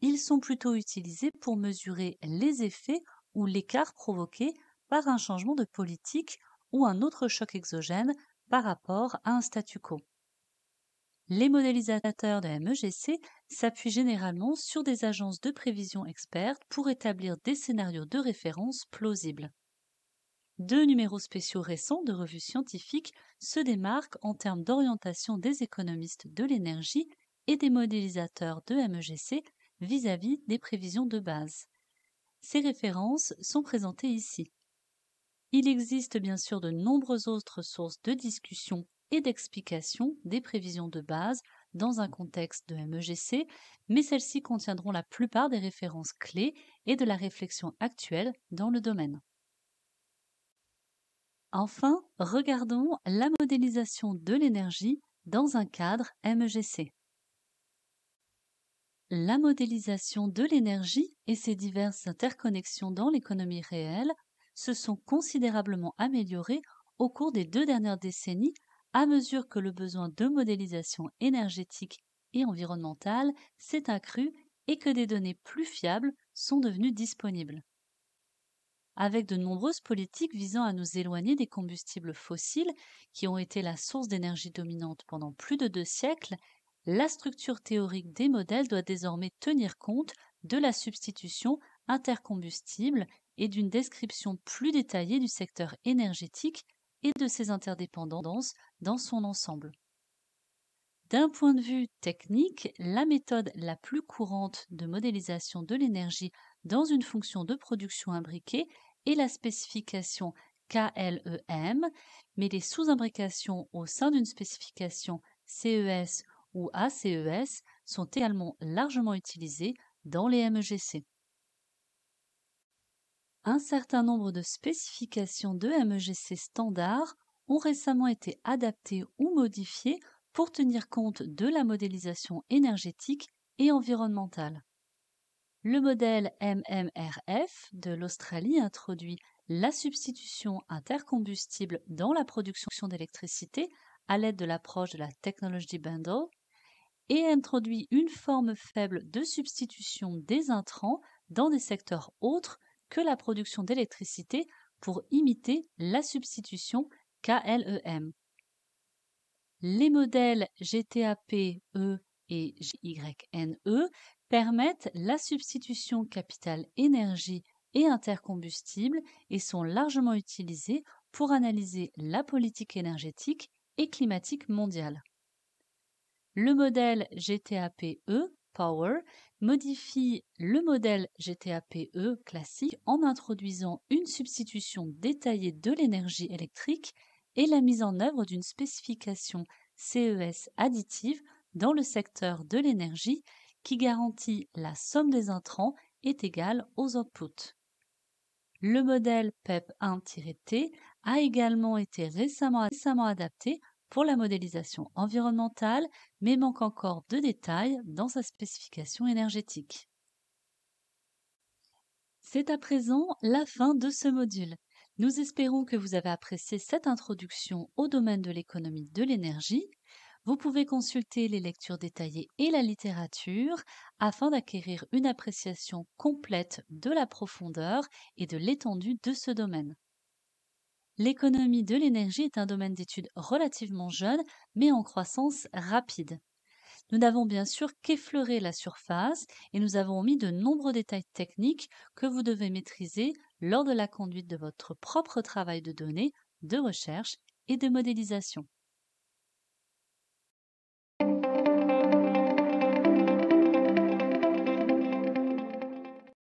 ils sont plutôt utilisés pour mesurer les effets ou l'écart provoqué par un changement de politique ou un autre choc exogène par rapport à un statu quo. Les modélisateurs de MEGC s'appuient généralement sur des agences de prévision expertes pour établir des scénarios de référence plausibles. Deux numéros spéciaux récents de revues scientifiques se démarquent en termes d'orientation des économistes de l'énergie et des modélisateurs de MEGC vis-à-vis -vis des prévisions de base. Ces références sont présentées ici. Il existe bien sûr de nombreuses autres sources de discussion et d'explication des prévisions de base dans un contexte de MEGC, mais celles-ci contiendront la plupart des références clés et de la réflexion actuelle dans le domaine. Enfin, regardons la modélisation de l'énergie dans un cadre MEGC. La modélisation de l'énergie et ses diverses interconnexions dans l'économie réelle se sont considérablement améliorées au cours des deux dernières décennies à mesure que le besoin de modélisation énergétique et environnementale s'est accru et que des données plus fiables sont devenues disponibles. Avec de nombreuses politiques visant à nous éloigner des combustibles fossiles qui ont été la source d'énergie dominante pendant plus de deux siècles, la structure théorique des modèles doit désormais tenir compte de la substitution intercombustible et d'une description plus détaillée du secteur énergétique et de ses interdépendances dans son ensemble. D'un point de vue technique, la méthode la plus courante de modélisation de l'énergie dans une fonction de production imbriquée est la spécification KLEM, mais les sous-imbrications au sein d'une spécification CES ou ACES sont également largement utilisées dans les MEGC un certain nombre de spécifications de MEGC standard ont récemment été adaptées ou modifiées pour tenir compte de la modélisation énergétique et environnementale. Le modèle MMRF de l'Australie introduit la substitution intercombustible dans la production d'électricité à l'aide de l'approche de la technology bundle et introduit une forme faible de substitution des intrants dans des secteurs autres que la production d'électricité pour imiter la substitution KLEM. Les modèles GTAPE et GYNE permettent la substitution capitale énergie et intercombustible et sont largement utilisés pour analyser la politique énergétique et climatique mondiale. Le modèle GTAPE Power modifie le modèle GTAPE classique en introduisant une substitution détaillée de l'énergie électrique et la mise en œuvre d'une spécification CES additive dans le secteur de l'énergie qui garantit la somme des intrants est égale aux outputs. Le modèle PEP1-T a également été récemment, récemment adapté pour la modélisation environnementale, mais manque encore de détails dans sa spécification énergétique. C'est à présent la fin de ce module. Nous espérons que vous avez apprécié cette introduction au domaine de l'économie de l'énergie. Vous pouvez consulter les lectures détaillées et la littérature afin d'acquérir une appréciation complète de la profondeur et de l'étendue de ce domaine. L'économie de l'énergie est un domaine d'étude relativement jeune, mais en croissance rapide. Nous n'avons bien sûr qu'effleuré la surface et nous avons mis de nombreux détails techniques que vous devez maîtriser lors de la conduite de votre propre travail de données, de recherche et de modélisation.